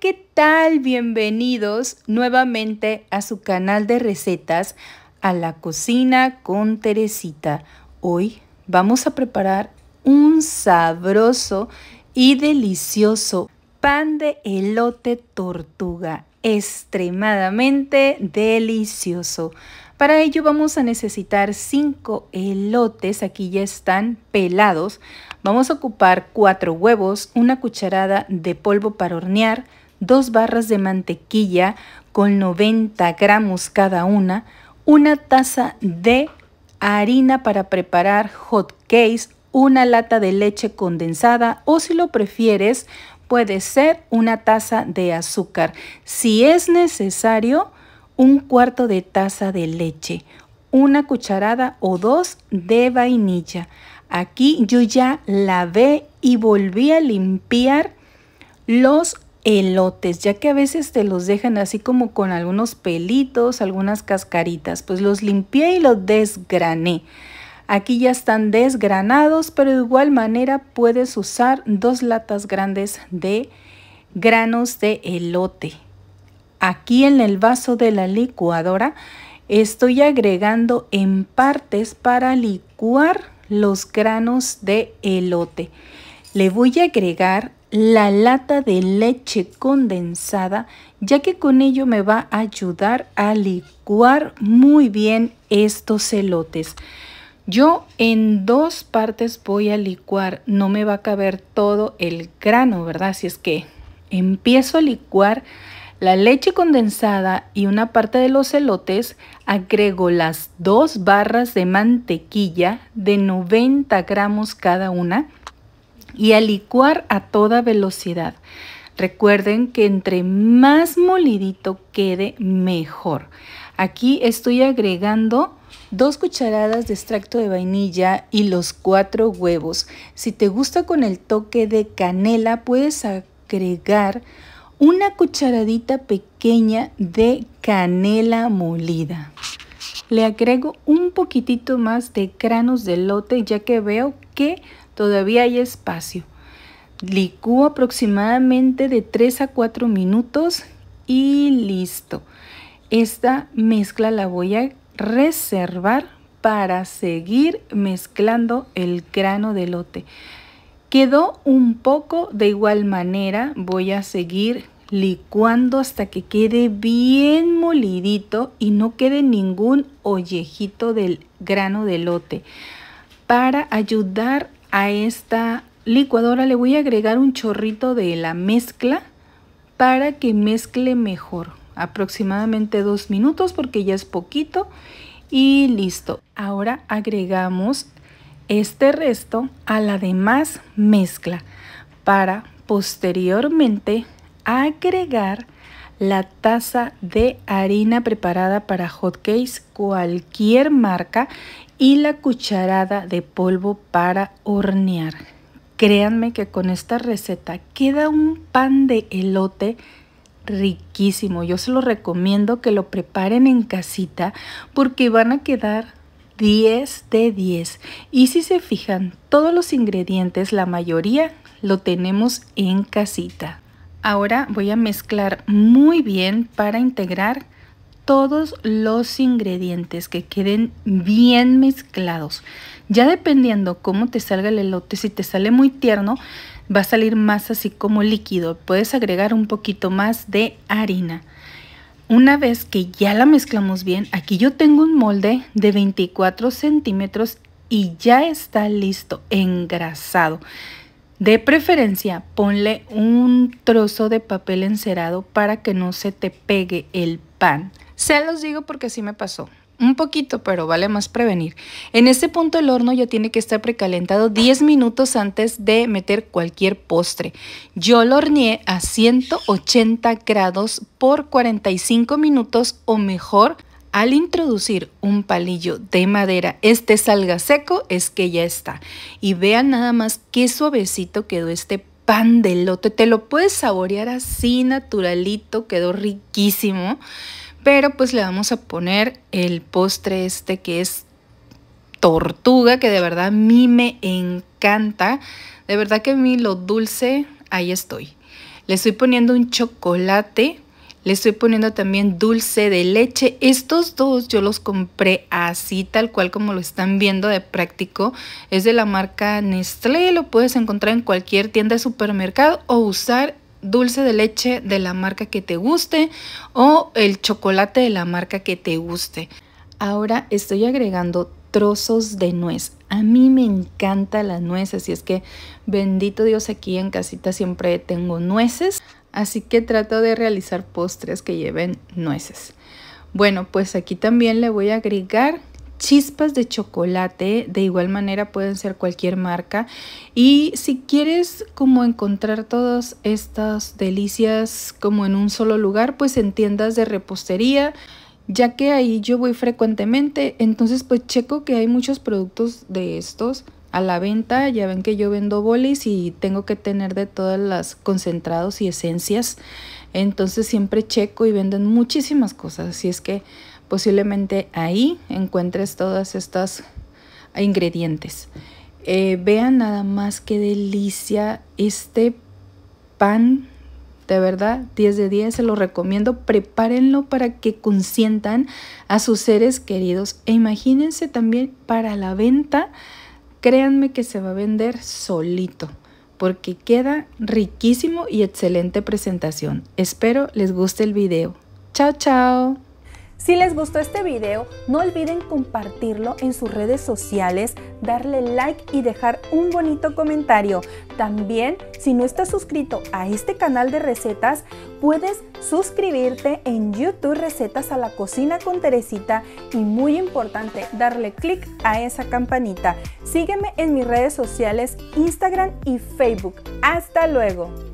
¿qué tal? Bienvenidos nuevamente a su canal de recetas, a la cocina con Teresita. Hoy vamos a preparar un sabroso y delicioso pan de elote tortuga, extremadamente delicioso. Para ello vamos a necesitar 5 elotes, aquí ya están pelados. Vamos a ocupar 4 huevos, una cucharada de polvo para hornear, dos barras de mantequilla con 90 gramos cada una, una taza de harina para preparar hot cakes, una lata de leche condensada o si lo prefieres puede ser una taza de azúcar. Si es necesario, un cuarto de taza de leche, una cucharada o dos de vainilla. Aquí yo ya lavé y volví a limpiar los elotes, ya que a veces te los dejan así como con algunos pelitos, algunas cascaritas. Pues los limpié y los desgrané. Aquí ya están desgranados, pero de igual manera puedes usar dos latas grandes de granos de elote. Aquí en el vaso de la licuadora estoy agregando en partes para licuar los granos de elote. Le voy a agregar la lata de leche condensada, ya que con ello me va a ayudar a licuar muy bien estos elotes. Yo en dos partes voy a licuar, no me va a caber todo el grano, ¿verdad? si es que empiezo a licuar la leche condensada y una parte de los elotes, agrego las dos barras de mantequilla de 90 gramos cada una, y a licuar a toda velocidad. Recuerden que entre más molidito quede, mejor. Aquí estoy agregando dos cucharadas de extracto de vainilla y los cuatro huevos. Si te gusta con el toque de canela, puedes agregar una cucharadita pequeña de canela molida. Le agrego un poquitito más de granos de lote ya que veo que Todavía hay espacio. Licúo aproximadamente de 3 a 4 minutos y listo. Esta mezcla la voy a reservar para seguir mezclando el grano de lote. Quedó un poco de igual manera, voy a seguir licuando hasta que quede bien molidito y no quede ningún ollejito del grano de lote para ayudar a esta licuadora le voy a agregar un chorrito de la mezcla para que mezcle mejor. Aproximadamente dos minutos porque ya es poquito y listo. Ahora agregamos este resto a la demás mezcla para posteriormente agregar la taza de harina preparada para hot cakes cualquier marca y la cucharada de polvo para hornear. Créanme que con esta receta queda un pan de elote riquísimo. Yo se lo recomiendo que lo preparen en casita porque van a quedar 10 de 10. Y si se fijan, todos los ingredientes, la mayoría, lo tenemos en casita. Ahora voy a mezclar muy bien para integrar todos los ingredientes que queden bien mezclados. Ya dependiendo cómo te salga el elote, si te sale muy tierno, va a salir más así como líquido. Puedes agregar un poquito más de harina. Una vez que ya la mezclamos bien, aquí yo tengo un molde de 24 centímetros y ya está listo, engrasado. De preferencia, ponle un trozo de papel encerado para que no se te pegue el pan. Se los digo porque así me pasó. Un poquito, pero vale más prevenir. En este punto el horno ya tiene que estar precalentado 10 minutos antes de meter cualquier postre. Yo lo horneé a 180 grados por 45 minutos o mejor al introducir un palillo de madera, este salga seco, es que ya está. Y vean nada más qué suavecito quedó este pan de lote. Te lo puedes saborear así naturalito, quedó riquísimo. Pero pues le vamos a poner el postre este que es tortuga, que de verdad a mí me encanta. De verdad que a mí lo dulce, ahí estoy. Le estoy poniendo un chocolate le estoy poniendo también dulce de leche. Estos dos yo los compré así, tal cual como lo están viendo de práctico. Es de la marca Nestlé, lo puedes encontrar en cualquier tienda de supermercado o usar dulce de leche de la marca que te guste o el chocolate de la marca que te guste. Ahora estoy agregando trozos de nuez. A mí me encanta las nueces y es que bendito Dios aquí en casita siempre tengo nueces, así que trato de realizar postres que lleven nueces. Bueno, pues aquí también le voy a agregar chispas de chocolate, de igual manera pueden ser cualquier marca. Y si quieres como encontrar todas estas delicias como en un solo lugar, pues en tiendas de repostería, ya que ahí yo voy frecuentemente, entonces pues checo que hay muchos productos de estos a la venta, ya ven que yo vendo bolis y tengo que tener de todas las concentrados y esencias, entonces siempre checo y venden muchísimas cosas, así es que posiblemente ahí encuentres todas estas ingredientes. Eh, vean nada más qué delicia este pan de verdad, 10 de 10, se lo recomiendo, prepárenlo para que consientan a sus seres queridos e imagínense también para la venta, créanme que se va a vender solito porque queda riquísimo y excelente presentación. Espero les guste el video. Chao, chao. Si les gustó este video, no olviden compartirlo en sus redes sociales, darle like y dejar un bonito comentario. También, si no estás suscrito a este canal de recetas, puedes suscribirte en YouTube Recetas a la Cocina con Teresita y muy importante, darle click a esa campanita. Sígueme en mis redes sociales, Instagram y Facebook. ¡Hasta luego!